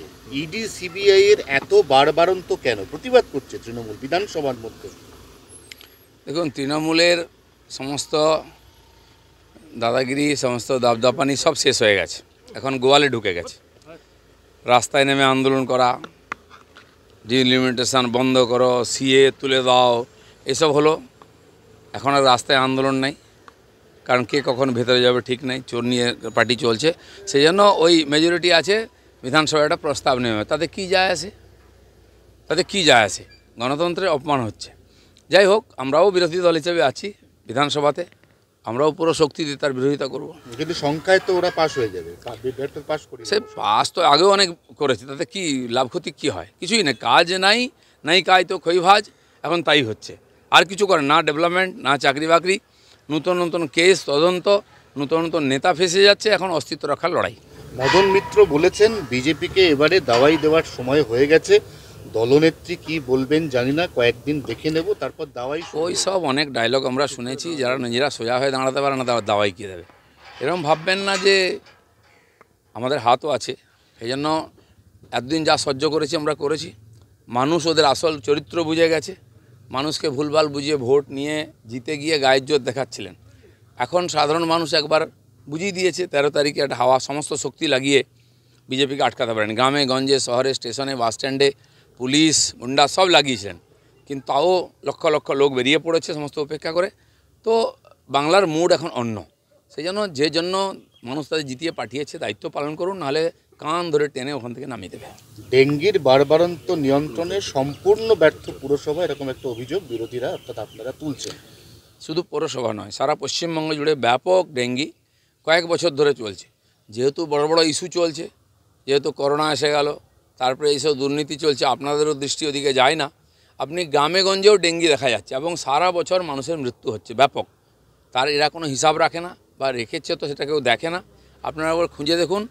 আসবে ED CBI এর এত তো কেন প্রতিবাদ করছে তৃণমূল বিধানসভার মধ্যে দেখুন তৃণমূলের সমস্ত দাদাগিরি সমস্ত দাবদাপানি সব শেষ হয়ে গেছে এখন গোয়ালে ঢুকে গেছে রাস্তায় নেমে আন্দোলন করা ডিলিমিটেশন বন্ধ করো সিএ তুলে দাও এসব হলো এখন আর রাস্তায় আন্দোলন নাই কারণ কে কখন ভেতরে যাবে ঠিক নাই চোর নিয়ে পার্টি চলছে সেই জন্য ওই মেজরিটি আছে বিধানসভায় একটা প্রস্তাব নেওয়া হয় তাতে কী যায় আসে তাতে কী যায় আসে গণতন্ত্রের অপমান হচ্ছে যাই হোক আমরাও বিরোধী দল হিসেবে আছি বিধানসভাতে আমরাও পুরো শক্তি দিয়ে তার বিরোধিতা করব কিন্তু সংখ্যায় তো ওরা পাশ হয়ে যাবে পাশ করে সে পাস তো আগেও অনেক করেছে তাতে কি লাভ ক্ষতি কী হয় কিছুই নেই কাজ নাই নাই কাজ তো ক্ষয়ভাজ এখন তাই হচ্ছে আর কিছু করে না ডেভেলপমেন্ট না চাকরি বাকরি নতুন নতুন কেস তদন্ত নূতন নতুন নেতা ফেসে যাচ্ছে এখন অস্তিত্ব রক্ষার লড়াই মদন মিত্র বলেছেন বিজেপিকে এবারে দাওয়াই দেওয়ার সময় হয়ে গেছে দলনেত্রী কি বলবেন জানি না কয়েকদিন দেখে নেব তারপর দাওয়াই ওই সব অনেক ডায়লগ আমরা শুনেছি যারা নিজেরা সোজা হয়ে দাঁড়াতে পারে না দাওয়াই কে দেবে এরকম ভাববেন না যে আমাদের হাতও আছে সেই জন্য এতদিন যা সহ্য করেছি আমরা করেছি মানুষ ওদের আসল চরিত্র বুঝে গেছে মানুষকে ভুলভাল বুঝিয়ে ভোট নিয়ে জিতে গিয়ে গায়ের জোর দেখাচ্ছিলেন এখন সাধারণ মানুষ একবার বুঝিয়ে দিয়েছে তেরো তারিখে একটা হাওয়া সমস্ত শক্তি লাগিয়ে বিজেপিকে আটকাতে পারেন গ্রামে গঞ্জে শহরে স্টেশনে বাস স্ট্যান্ডে পুলিশ গুন্ডা সব লাগিয়েছিলেন কিন্তু তাও লক্ষ লক্ষ লোক বেরিয়ে পড়েছে সমস্ত উপেক্ষা করে তো বাংলার মুড এখন অন্য সেই জন্য যে জন্য মানুষ তাদের জিতিয়ে পাঠিয়েছে দায়িত্ব পালন করুন নাহলে কান ধরে টেনে ওখান থেকে নামিয়ে দেবে ডেঙ্গির বারবারন্ত নিয়ন্ত্রণে সম্পূর্ণ ব্যর্থ পুরসভা এরকম একটা অভিযোগ বিরোধীরা অর্থাৎ আপনারা তুলছেন শুধু পৌরসভা নয় সারা পশ্চিমবঙ্গ জুড়ে ব্যাপক ডেঙ্গি কয়েক বছর ধরে চলছে যেহেতু বড় বড় ইস্যু চলছে যেহেতু করোনা এসে গেল তারপরে এইসব দুর্নীতি চলছে আপনাদেরও দৃষ্টি ওদিকে যায় না আপনি গ্রামে গঞ্জেও ডেঙ্গি দেখা যাচ্ছে এবং সারা বছর মানুষের মৃত্যু হচ্ছে ব্যাপক তার এরা কোনো হিসাব রাখে না বা রেখেছে তো সেটা কেউ দেখে না আপনারা একবার খুঁজে দেখুন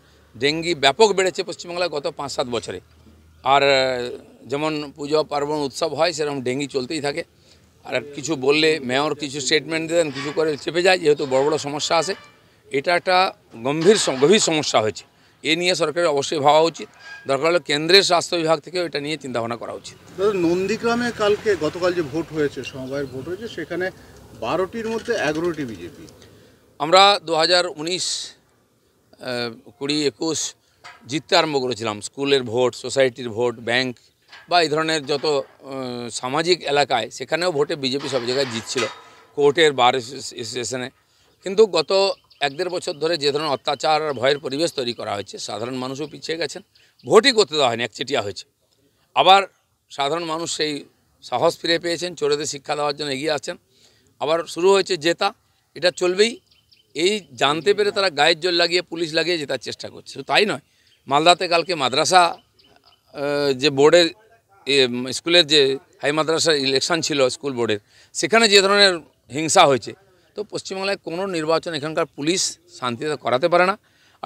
ডেঙ্গি ব্যাপক বেড়েছে পশ্চিমবাংলায় গত পাঁচ সাত বছরে আর যেমন পুজো পার্বণ উৎসব হয় সেরকম ডেঙ্গি চলতেই থাকে আর কিছু বললে মেয়র কিছু স্টেটমেন্ট দেন কিছু করে চেপে যায় যেহেতু বড় বড় সমস্যা আছে এটা একটা গম্ভীর গভীর সমস্যা হয়েছে এ নিয়ে সরকারের অবশ্যই ভাবা উচিত দরকার হলে কেন্দ্রের স্বাস্থ্য বিভাগ থেকেও এটা নিয়ে চিন্তা ভাবনা করা উচিত নন্দীগ্রামে কালকে গতকাল যে ভোট হয়েছে সমবায়ের ভোট হয়েছে সেখানে বারোটির মধ্যে এগারোটি বিজেপি আমরা দু হাজার উনিশ কুড়ি একুশ জিততে আরম্ভ করেছিলাম স্কুলের ভোট সোসাইটির ভোট ব্যাংক বা এই ধরনের যত সামাজিক এলাকায় সেখানেও ভোটে বিজেপি সব জায়গায় জিতছিল কোর্টের বার অ্যাসোসিয়েশনে কিন্তু গত এক দেড় বছর ধরে যে ধরনের অত্যাচার আর ভয়ের পরিবেশ তৈরি করা হয়েছে সাধারণ মানুষও পিছিয়ে গেছেন ভোটই করতে দেওয়া হয়নি একচেটিয়া হয়েছে আবার সাধারণ মানুষ সেই সাহস ফিরে পেয়েছেন চোরেদের শিক্ষা দেওয়ার জন্য এগিয়ে আসছেন আবার শুরু হয়েছে জেতা এটা চলবেই এই জানতে পেরে তারা গায়ের জল লাগিয়ে পুলিশ লাগিয়ে জেতার চেষ্টা করছে শুধু তাই নয় মালদাতে কালকে মাদ্রাসা যে বোর্ডের স্কুলের যে হাই মাদ্রাসার ইলেকশন ছিল স্কুল বোর্ডের সেখানে যে ধরনের হিংসা হয়েছে তো পশ্চিমবাংলায় কোনো নির্বাচন এখানকার পুলিশ শান্তিতে করাতে পারে না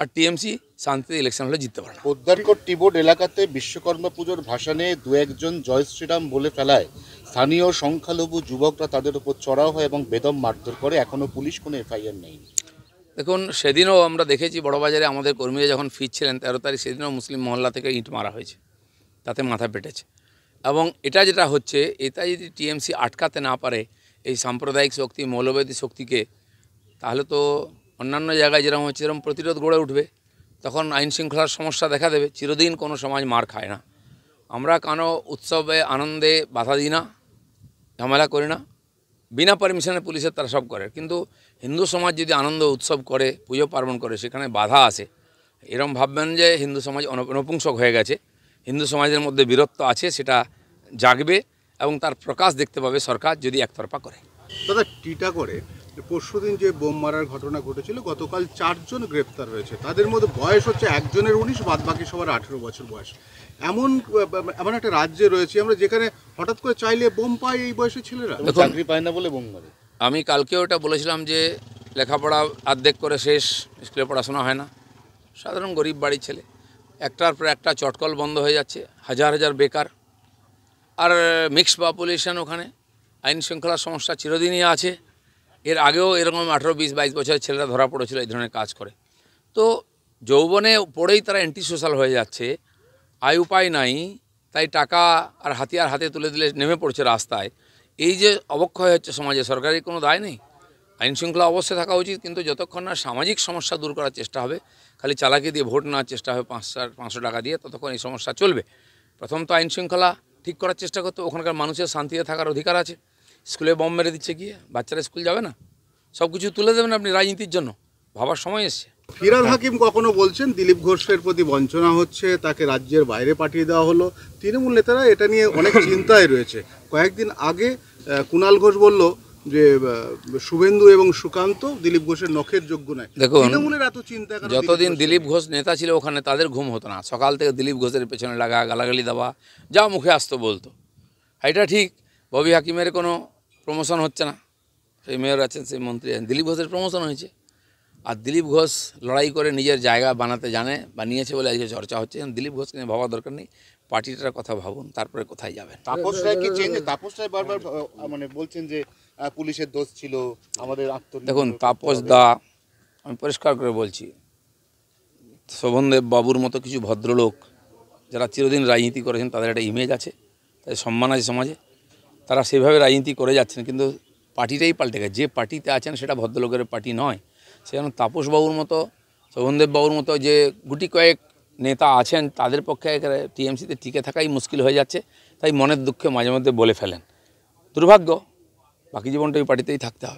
আর টিএমসি শান্তিতে ইলেকশন হলে জিততে পারে না উদ্যানকোট টিবোর্ড এলাকাতে বিশ্বকর্মা পুজোর ভাষণে দু একজন জয় শ্রীরাম বলে ফেলায় স্থানীয় সংখ্যালঘু যুবকরা তাদের উপর চড়াও হয় এবং বেদম মারধর করে এখনও পুলিশ কোনো এফআইআর নেই দেখুন সেদিনও আমরা দেখেছি বড়বাজারে আমাদের কর্মীরা যখন ফিরছিলেন তেরো তারিখ সেদিনও মুসলিম মহল্লা থেকে ইট মারা হয়েছে তাতে মাথা পেটেছে এবং এটা যেটা হচ্ছে এটা যদি টিএমসি আটকাতে না পারে এই সাম্প্রদায়িক শক্তি মৌলবাদী শক্তিকে তাহলে তো অন্যান্য জায়গায় যেরকম হচ্ছে যেরকম প্রতিরোধ গড়ে উঠবে তখন আইন শৃঙ্খলার সমস্যা দেখা দেবে চিরদিন কোনো সমাজ মার খায় না আমরা কেন উৎসবে আনন্দে বাধা দিই না ঝামেলা করি না বিনা পারমিশনে পুলিশের তারা সব করে কিন্তু হিন্দু সমাজ যদি আনন্দ উৎসব করে পুজো পার্বণ করে সেখানে বাধা আসে এরম ভাববেন যে হিন্দু সমাজ অনপুংসক হয়ে গেছে হিন্দু সমাজের মধ্যে বীরত্ব আছে সেটা জাগবে এবং তার প্রকাশ দেখতে পাবে সরকার যদি একতরফা করে দাদা টিটা করে পরশু দিন যে বোম মারার ঘটনা ঘটেছিল গতকাল চারজন গ্রেপ্তার হয়েছে তাদের মধ্যে বয়স হচ্ছে একজনের উনিশ বাদ বাকি সবার আঠেরো বছর বয়স এমন এমন একটা রাজ্যে রয়েছে আমরা যেখানে হঠাৎ করে চাইলে বোম পাই এই বয়সের ছেলেরা চাকরি পায় না বলে বোম মারে আমি কালকেও এটা বলেছিলাম যে লেখাপড়া আর্ধেক করে শেষ স্কুলে পড়াশোনা হয় না সাধারণ গরিব বাড়ির ছেলে একটার পর একটা চটকল বন্ধ হয়ে যাচ্ছে হাজার হাজার বেকার আর মিক্স পপুলেশান ওখানে আইন শৃঙ্খলা সমস্যা চিরদিনই আছে এর আগেও এরকম আঠেরো বিশ বাইশ বছরের ছেলেরা ধরা পড়েছিল এই ধরনের কাজ করে তো যৌবনে পড়েই তারা অ্যান্টি সোশ্যাল হয়ে যাচ্ছে আয় উপায় নাই তাই টাকা আর হাতিয়ার হাতে তুলে দিলে নেমে পড়ছে রাস্তায় এই যে অবক্ষয় হচ্ছে সমাজে সরকারের কোনো দায় নেই আইন শৃঙ্খলা অবশ্যই থাকা উচিত কিন্তু যতক্ষণ না সামাজিক সমস্যা দূর করার চেষ্টা হবে খালি চালাকি দিয়ে ভোট নেওয়ার চেষ্টা হবে পাঁচশো পাঁচশো টাকা দিয়ে ততক্ষণ এই সমস্যা চলবে প্রথম তো আইন শৃঙ্খলা ঠিক করার চেষ্টা করতো ওখানকার মানুষের শান্তিতে থাকার অধিকার আছে স্কুলে বম মেরে দিচ্ছে গিয়ে বাচ্চারা স্কুল যাবে না সব কিছু তুলে দেবেন আপনি রাজনীতির জন্য ভাবার সময় এসছে ফিরাদ হাকিম কখনো বলছেন দিলীপ ঘোষের প্রতি বঞ্চনা হচ্ছে তাকে রাজ্যের বাইরে পাঠিয়ে দেওয়া হলো তৃণমূল নেতারা এটা নিয়ে অনেক চিন্তায় রয়েছে কয়েকদিন আগে কুনাল ঘোষ বলল যে শুভেন্দু এবং সুকান্ত দিলীপ ঘোষের নখের যোগ্য নয় দেখুন এত চিন্তা যতদিন দিলীপ ঘোষ নেতা ছিল ওখানে তাদের ঘুম হতো না সকাল থেকে দিলীপ ঘোষের পেছনে লাগা গালাগালি দেওয়া যা মুখে আসতো বলতো এটা ঠিক ববি হাকিমের কোনো প্রমোশন হচ্ছে না সেই মেয়র আছেন সেই মন্ত্রী আছেন দিলীপ ঘোষের প্রমোশন হয়েছে আর দিলীপ ঘোষ লড়াই করে নিজের জায়গা বানাতে জানে বানিয়েছে বলে আজকে চর্চা হচ্ছে দিলীপ ঘোষকে নিয়ে ভাবা দরকার নেই পার্টিটার কথা ভাবুন তারপরে কোথায় যাবেন তাপস রায় কি চেঞ্জ তাপস রায় বারবার মানে বলছেন যে পুলিশের দোষ ছিল আমাদের দেখুন তাপস দা আমি পরিষ্কার করে বলছি শোভনদেব বাবুর মতো কিছু ভদ্রলোক যারা চিরদিন রাজনীতি করেছেন তাদের একটা ইমেজ আছে তাদের সম্মান আছে সমাজে তারা সেভাবে রাজনীতি করে যাচ্ছেন কিন্তু পার্টিটাই পাল্টে গেছে যে পার্টিতে আছেন সেটা ভদ্রলোকের পার্টি নয় তাপস তাপসবাবুর মতো শোভনদেব বাবুর মতো যে গুটি কয়েক নেতা আছেন তাদের পক্ষে টিএমসিতে টিকে থাকাই মুশকিল হয়ে যাচ্ছে তাই মনের দুঃখে মাঝে মধ্যে বলে ফেলেন দুর্ভাগ্য বাকি জীবনটা ওই পার্টিতেই থাকতে হবে